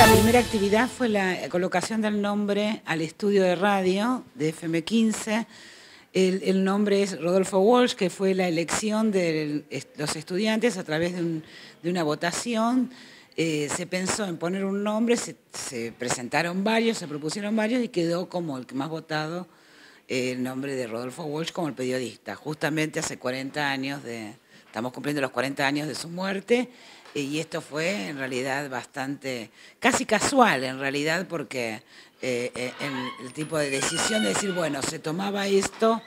La primera actividad fue la colocación del nombre al estudio de radio de FM15. El, nombre es Rodolfo Walsh, que fue la elección de los estudiantes a través de, una votación. Eh, se pensó en poner un nombre, se, presentaron varios, se propusieron varios y quedó como el que más votado eh, el nombre de Rodolfo Walsh como el periodista, justamente hace 40 años de, Estamos cumpliendo los 40 años de su muerte eh, y esto fue en realidad bastante, casi casual en realidad, porque eh, eh, el, tipo de decisión de decir, bueno, se tomaba esto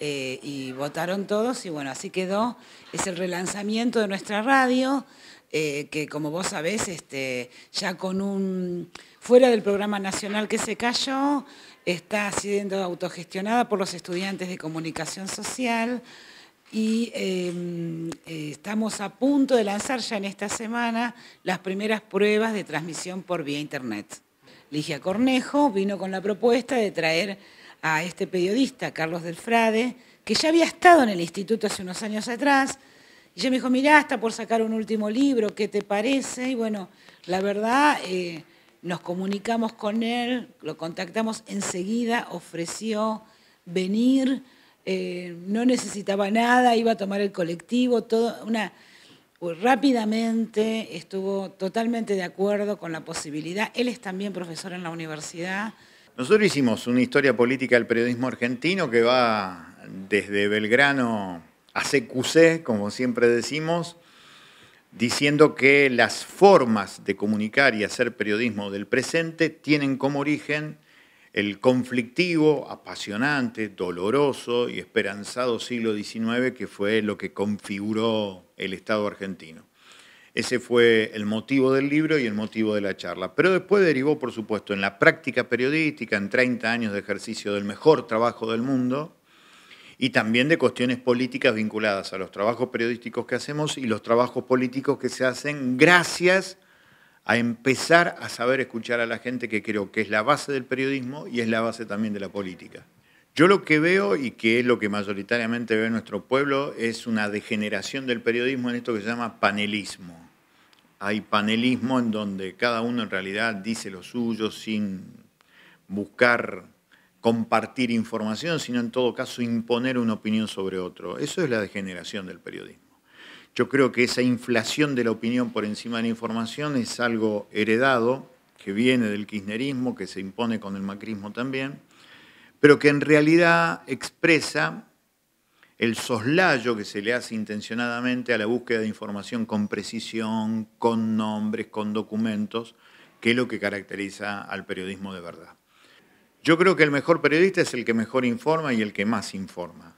y votaron todos y bueno, así quedó. Es el relanzamiento de nuestra radio. que como vos sabés, este, ya con un, fuera del programa nacional que se cayó, está siendo autogestionada por los estudiantes de comunicación social, y em, eh, estamos a punto de lanzar ya en esta semana las primeras pruebas de transmisión por vía Internet. Ligia Cornejo vino con la propuesta de traer a este periodista, Carlos Delfrade, que ya había estado en el instituto hace unos años atrás, y ella me dijo, mirá, está por sacar un último libro, ¿qué te parece? Y bueno, la verdad, eh, nos comunicamos con él, lo contactamos enseguida, ofreció venir eh, no necesitaba nada, iba a tomar el colectivo, todo una rápidamente estuvo totalmente de acuerdo con la posibilidad. Él es también profesor en la universidad. Nosotros hicimos una historia política del periodismo argentino que va desde Belgrano a CQC, como siempre decimos, diciendo que las formas de comunicar y hacer periodismo del presente tienen como origen el conflictivo, apasionante, doloroso y esperanzado siglo XIX que fue lo que configuró el Estado argentino. Ese fue el motivo del libro y el motivo de la charla. Pero después derivó, por supuesto, en la práctica periodística, en 30 años de ejercicio del mejor trabajo del mundo y también de cuestiones políticas vinculadas a los trabajos periodísticos que hacemos y los trabajos políticos que se hacen gracias a empezar a saber escuchar a la gente, que creo que es la base del periodismo y es la base también de la política. Yo lo que veo y que es lo que mayoritariamente ve nuestro pueblo es una degeneración del periodismo en esto que se llama panelismo. Hay panelismo en donde cada uno en realidad dice lo suyo sin buscar compartir información, sino en todo caso imponer una opinión sobre otro. Eso es la degeneración del periodismo. Yo creo que esa inflación de la opinión por encima de la información es algo heredado, que viene del kirchnerismo, que se impone con el macrismo también, pero que en realidad expresa el soslayo que se le hace intencionadamente a la búsqueda de información con precisión, con nombres, con documentos, que es lo que caracteriza al periodismo de verdad. Yo creo que el mejor periodista es el que mejor informa y el que más informa.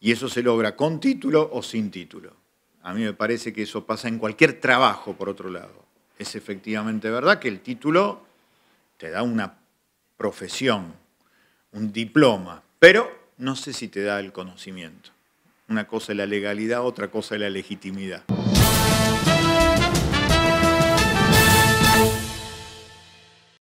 Y eso se logra con título o sin título. A mí me parece que eso pasa en cualquier trabajo, por otro lado. Es efectivamente verdad que el título te da una profesión, un diploma, pero no sé si te da el conocimiento. Una cosa es la legalidad, otra cosa es la legitimidad.